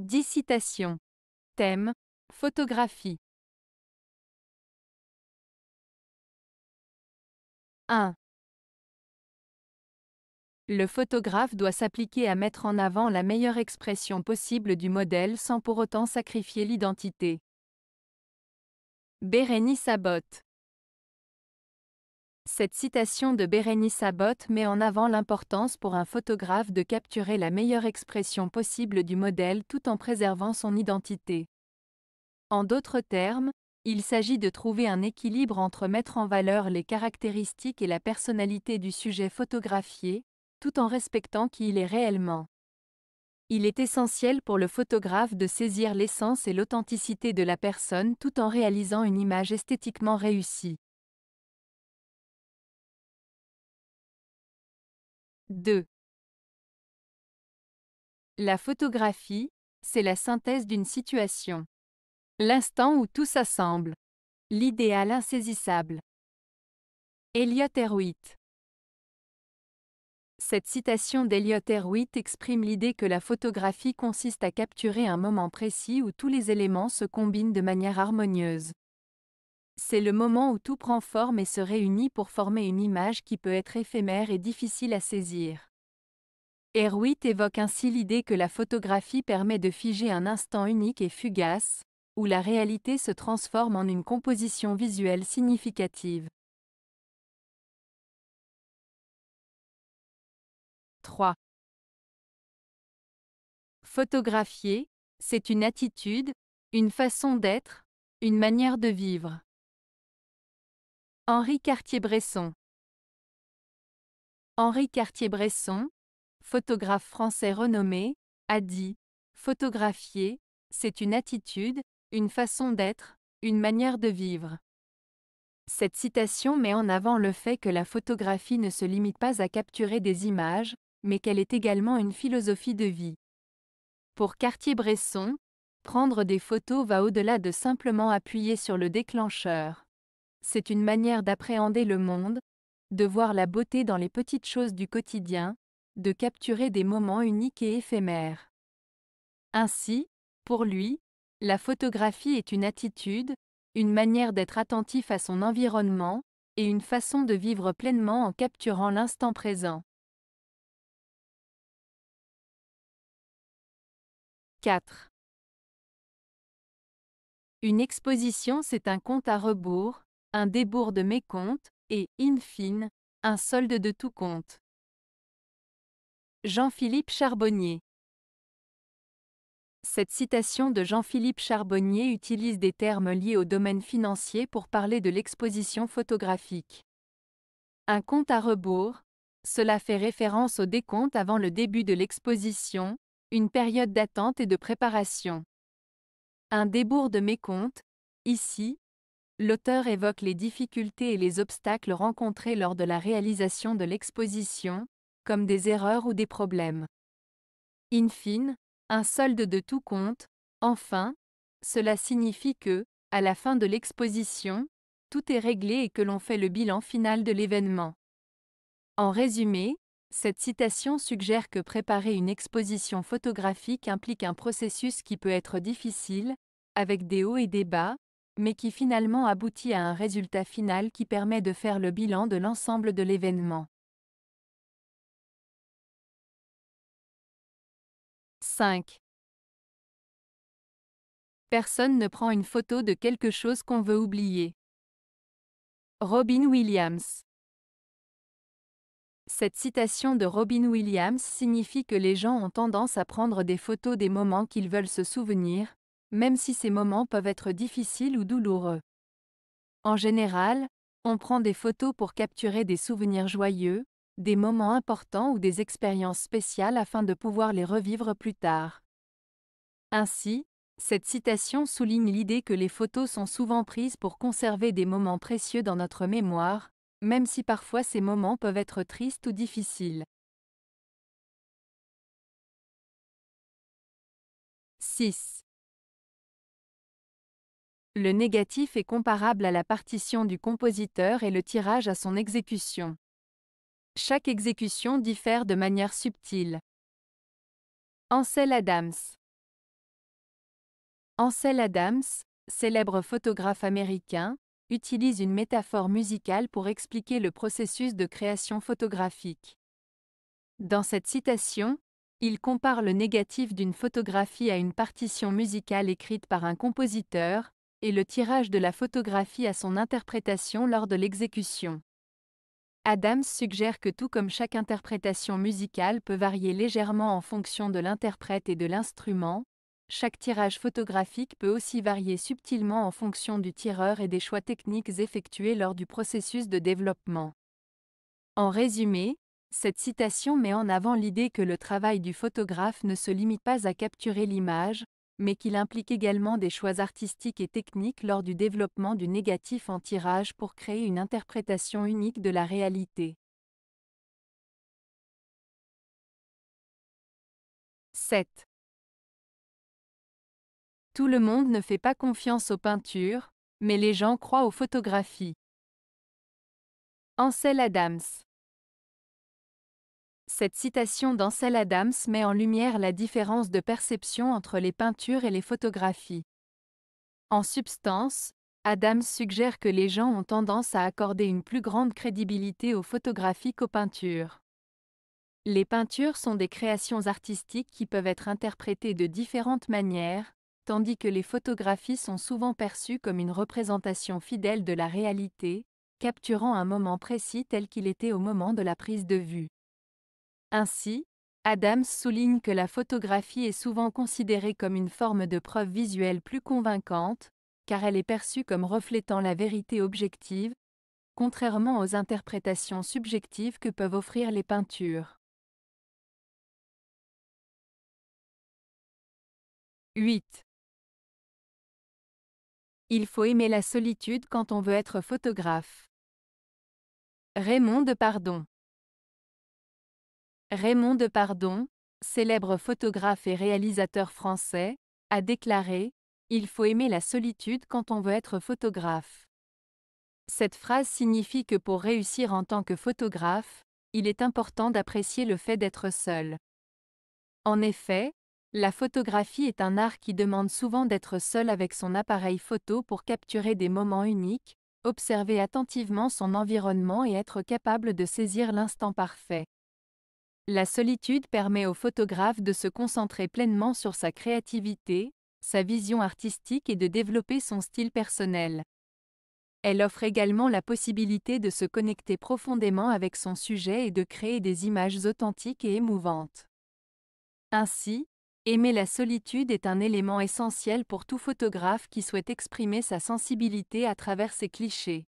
10 citations. Thème Photographie. 1. Le photographe doit s'appliquer à mettre en avant la meilleure expression possible du modèle sans pour autant sacrifier l'identité. Bérénice Abbott cette citation de Bérénice Abbott met en avant l'importance pour un photographe de capturer la meilleure expression possible du modèle tout en préservant son identité. En d'autres termes, il s'agit de trouver un équilibre entre mettre en valeur les caractéristiques et la personnalité du sujet photographié, tout en respectant qui il est réellement. Il est essentiel pour le photographe de saisir l'essence et l'authenticité de la personne tout en réalisant une image esthétiquement réussie. 2. La photographie, c'est la synthèse d'une situation. L'instant où tout s'assemble. L'idéal insaisissable. Eliot Erwitt. Cette citation d'Eliot Erwitt exprime l'idée que la photographie consiste à capturer un moment précis où tous les éléments se combinent de manière harmonieuse. C'est le moment où tout prend forme et se réunit pour former une image qui peut être éphémère et difficile à saisir. Erwitt évoque ainsi l'idée que la photographie permet de figer un instant unique et fugace, où la réalité se transforme en une composition visuelle significative. 3. Photographier, c'est une attitude, une façon d'être, une manière de vivre. Henri Cartier-Bresson Henri Cartier-Bresson, photographe français renommé, a dit Photographier, c'est une attitude, une façon d'être, une manière de vivre. Cette citation met en avant le fait que la photographie ne se limite pas à capturer des images, mais qu'elle est également une philosophie de vie. Pour Cartier-Bresson, prendre des photos va au-delà de simplement appuyer sur le déclencheur. C'est une manière d'appréhender le monde, de voir la beauté dans les petites choses du quotidien, de capturer des moments uniques et éphémères. Ainsi, pour lui, la photographie est une attitude, une manière d'être attentif à son environnement, et une façon de vivre pleinement en capturant l'instant présent. 4. Une exposition, c'est un compte à rebours, un débours de mes comptes, et, in fine, un solde de tout compte. Jean-Philippe Charbonnier Cette citation de Jean-Philippe Charbonnier utilise des termes liés au domaine financier pour parler de l'exposition photographique. Un compte à rebours, cela fait référence au décompte avant le début de l'exposition, une période d'attente et de préparation. Un débours de comptes, ici, l'auteur évoque les difficultés et les obstacles rencontrés lors de la réalisation de l'exposition, comme des erreurs ou des problèmes. In fine, un solde de tout compte, enfin, cela signifie que, à la fin de l'exposition, tout est réglé et que l'on fait le bilan final de l'événement. En résumé, cette citation suggère que préparer une exposition photographique implique un processus qui peut être difficile, avec des hauts et des bas, mais qui finalement aboutit à un résultat final qui permet de faire le bilan de l'ensemble de l'événement. 5. Personne ne prend une photo de quelque chose qu'on veut oublier. Robin Williams Cette citation de Robin Williams signifie que les gens ont tendance à prendre des photos des moments qu'ils veulent se souvenir, même si ces moments peuvent être difficiles ou douloureux. En général, on prend des photos pour capturer des souvenirs joyeux, des moments importants ou des expériences spéciales afin de pouvoir les revivre plus tard. Ainsi, cette citation souligne l'idée que les photos sont souvent prises pour conserver des moments précieux dans notre mémoire, même si parfois ces moments peuvent être tristes ou difficiles. 6. Le négatif est comparable à la partition du compositeur et le tirage à son exécution. Chaque exécution diffère de manière subtile. Ansel Adams Ansel Adams, célèbre photographe américain, utilise une métaphore musicale pour expliquer le processus de création photographique. Dans cette citation, il compare le négatif d'une photographie à une partition musicale écrite par un compositeur, et le tirage de la photographie à son interprétation lors de l'exécution. Adams suggère que tout comme chaque interprétation musicale peut varier légèrement en fonction de l'interprète et de l'instrument, chaque tirage photographique peut aussi varier subtilement en fonction du tireur et des choix techniques effectués lors du processus de développement. En résumé, cette citation met en avant l'idée que le travail du photographe ne se limite pas à capturer l'image, mais qu'il implique également des choix artistiques et techniques lors du développement du négatif en tirage pour créer une interprétation unique de la réalité. 7. Tout le monde ne fait pas confiance aux peintures, mais les gens croient aux photographies. Ansel Adams cette citation d'Ansel Adams met en lumière la différence de perception entre les peintures et les photographies. En substance, Adams suggère que les gens ont tendance à accorder une plus grande crédibilité aux photographies qu'aux peintures. Les peintures sont des créations artistiques qui peuvent être interprétées de différentes manières, tandis que les photographies sont souvent perçues comme une représentation fidèle de la réalité, capturant un moment précis tel qu'il était au moment de la prise de vue. Ainsi, Adams souligne que la photographie est souvent considérée comme une forme de preuve visuelle plus convaincante, car elle est perçue comme reflétant la vérité objective, contrairement aux interprétations subjectives que peuvent offrir les peintures. 8. Il faut aimer la solitude quand on veut être photographe. Raymond de Pardon Raymond Depardon, célèbre photographe et réalisateur français, a déclaré Il faut aimer la solitude quand on veut être photographe. Cette phrase signifie que pour réussir en tant que photographe, il est important d'apprécier le fait d'être seul. En effet, la photographie est un art qui demande souvent d'être seul avec son appareil photo pour capturer des moments uniques, observer attentivement son environnement et être capable de saisir l'instant parfait. La solitude permet au photographe de se concentrer pleinement sur sa créativité, sa vision artistique et de développer son style personnel. Elle offre également la possibilité de se connecter profondément avec son sujet et de créer des images authentiques et émouvantes. Ainsi, aimer la solitude est un élément essentiel pour tout photographe qui souhaite exprimer sa sensibilité à travers ses clichés.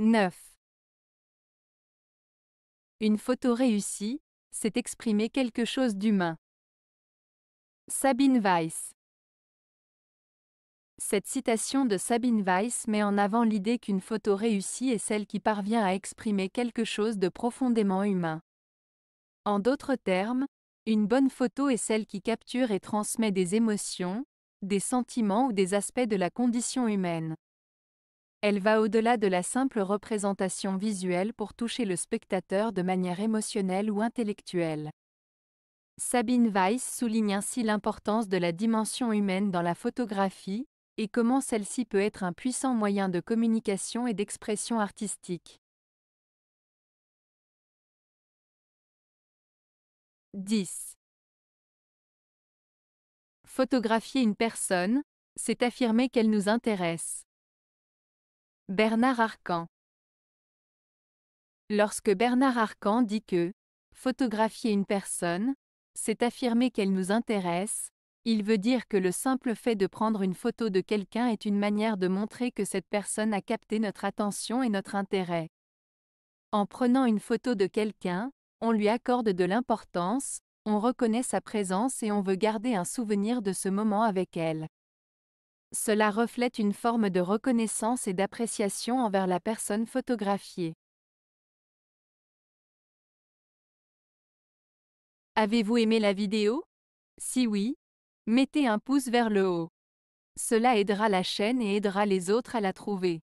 9. Une photo réussie, c'est exprimer quelque chose d'humain. Sabine Weiss Cette citation de Sabine Weiss met en avant l'idée qu'une photo réussie est celle qui parvient à exprimer quelque chose de profondément humain. En d'autres termes, une bonne photo est celle qui capture et transmet des émotions, des sentiments ou des aspects de la condition humaine. Elle va au-delà de la simple représentation visuelle pour toucher le spectateur de manière émotionnelle ou intellectuelle. Sabine Weiss souligne ainsi l'importance de la dimension humaine dans la photographie, et comment celle-ci peut être un puissant moyen de communication et d'expression artistique. 10. Photographier une personne, c'est affirmer qu'elle nous intéresse. Bernard Arcan Lorsque Bernard Arcan dit que photographier une personne, c'est affirmer qu'elle nous intéresse, il veut dire que le simple fait de prendre une photo de quelqu'un est une manière de montrer que cette personne a capté notre attention et notre intérêt. En prenant une photo de quelqu'un, on lui accorde de l'importance, on reconnaît sa présence et on veut garder un souvenir de ce moment avec elle. Cela reflète une forme de reconnaissance et d'appréciation envers la personne photographiée. Avez-vous aimé la vidéo Si oui, mettez un pouce vers le haut. Cela aidera la chaîne et aidera les autres à la trouver.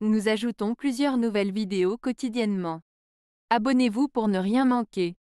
Nous ajoutons plusieurs nouvelles vidéos quotidiennement. Abonnez-vous pour ne rien manquer.